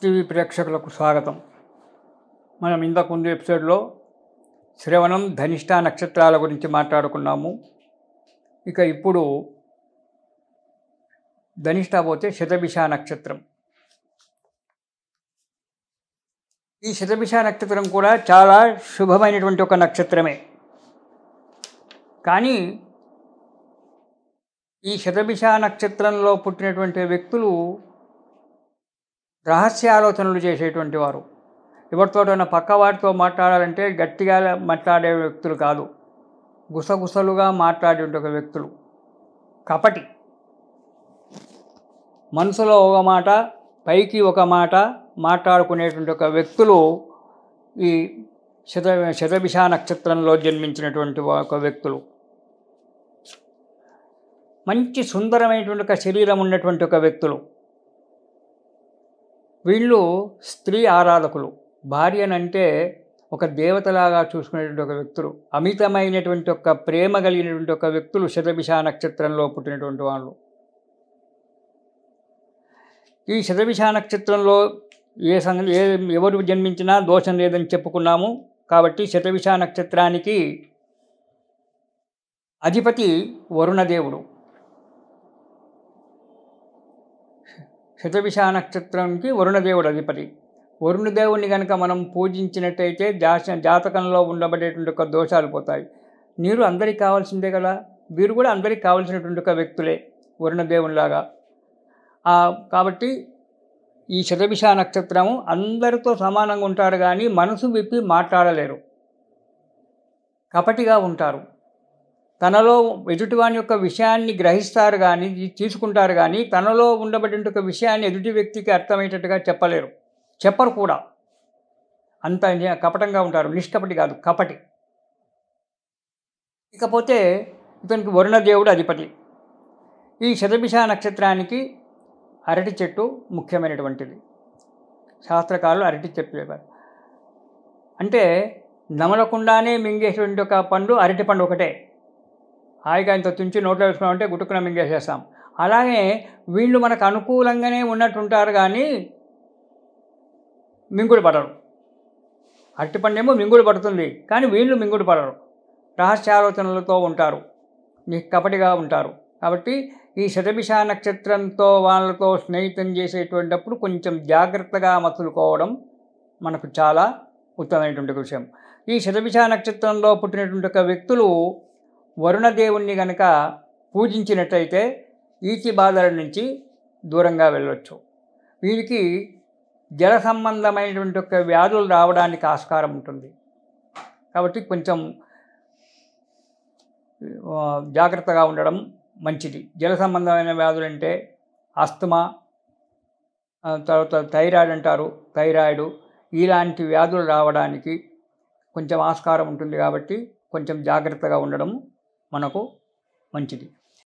TV ప్రేక్షకులకు స్వాగతం మనం ఇంతకుముందు ఎపిసోడ్లో శ్రవణం ధనిష్ట నక్షత్రాల గురించి మాట్లాడుకున్నాము ఇక ఇప్పుడు ధనిష్ట పోతే శతభిష నక్షత్రం ఈ శతభిష నక్షత్రం కూడా చాలా శుభమైనటువంటి ఒక నక్షత్రమే కానీ ఈ శతభిష నక్షత్రంలో పుట్టినటువంటి వ్యక్తులు రహస్యాలోచనలు చేసేటువంటి వారు పక్క పక్కవాడితో మాట్లాడాలంటే గట్టిగా మాట్లాడే వ్యక్తులు కాదు గుసగుసలుగా ఒక వ్యక్తులు కపటి మనసులో ఒక మాట పైకి ఒక మాట మాట్లాడుకునేటువంటి ఒక వ్యక్తులు ఈ శత శతభిష నక్షత్రంలో జన్మించినటువంటి ఒక వ్యక్తులు మంచి సుందరమైనటువంటి ఒక శరీరం ఉన్నటువంటి ఒక వ్యక్తులు వీళ్ళు స్త్రీ ఆరాధకులు భార్యనంటే ఒక దేవతలాగా చూసుకునేటువంటి ఒక వ్యక్తులు అమితమైనటువంటి ఒక ప్రేమ కలిగినటువంటి ఒక వ్యక్తులు శతభిష నక్షత్రంలో పుట్టినటువంటి వాళ్ళు ఈ శతభిష నక్షత్రంలో ఏ సంగ ఏ ఎవరు జన్మించినా దోషం లేదని చెప్పుకున్నాము కాబట్టి శతభిష నక్షత్రానికి అధిపతి వరుణదేవుడు శతభిషా నక్షత్రంకి వరుణదేవుడు అధిపతి వరుణదేవుని కనుక మనం పూజించినట్టయితే జాష జాతకంలో ఉండబడేటువంటి ఒక దోషాలు పోతాయి నీరు అందరికి కావాల్సిందే కదా వీరు కూడా అందరికి కావాల్సినటువంటి ఒక వ్యక్తులే వరుణదేవునిలాగా కాబట్టి ఈ శతభిషా నక్షత్రము అందరితో సమానంగా ఉంటారు కానీ మనసు విప్పి మాట్లాడలేరు కపటిగా ఉంటారు తనలో ఎదుటివాని యొక్క విషయాన్ని గ్రహిస్తారు కానీ తీసుకుంటారు కానీ తనలో ఉండబడిన ఒక విషయాన్ని ఎదుటి వ్యక్తికి అర్థమయ్యేటట్టుగా చెప్పలేరు చెప్పరు కూడా అంత కపటంగా ఉంటారు నిష్కపటి కాదు కపటి ఇకపోతే ఇతనికి వరుణదేవుడు అధిపతి ఈ శతభిష నక్షత్రానికి అరటి చెట్టు ముఖ్యమైనటువంటిది శాస్త్రకారులు అరటి చెట్టు చెప్పారు అంటే నమలకుండానే మింగేటువంటి ఒక పండు అరటి పండు ఒకటే హాయిగా ఇంత తుంచి నోట్లో వేసుకున్నామంటే గుట్టుకున మింగేసేస్తాం అలాగే వీళ్ళు మనకు అనుకూలంగానే ఉన్నట్టుంటారు కానీ మింగుడు పడరు అట్టి పండేమో మింగుడు పడుతుంది కానీ వీళ్ళు మింగుడు పడరు రహస్యాలోచనలతో ఉంటారు కపటిగా ఉంటారు కాబట్టి ఈ శతభిష నక్షత్రంతో వాళ్ళతో స్నేహితం చేసేటువంటిప్పుడు కొంచెం జాగ్రత్తగా మసులుకోవడం మనకు చాలా ఉత్తమమైనటువంటి విషయం ఈ శతభిష నక్షత్రంలో పుట్టినటువంటి వ్యక్తులు వరుణదేవుణ్ణి గనక పూజించినట్లయితే ఈతి బాధల నుంచి దూరంగా వెళ్ళొచ్చు వీరికి జల సంబంధమైనటువంటి ఒక వ్యాధులు రావడానికి ఆస్కారం ఉంటుంది కాబట్టి కొంచెం జాగ్రత్తగా ఉండడం మంచిది జల సంబంధమైన వ్యాధులు అంటే ఆస్తమా తర్వాత థైరాయిడ్ అంటారు థైరాయిడ్ ఇలాంటి వ్యాధులు రావడానికి కొంచెం ఆస్కారం ఉంటుంది కాబట్టి కొంచెం జాగ్రత్తగా ఉండడం మనకు మంచిది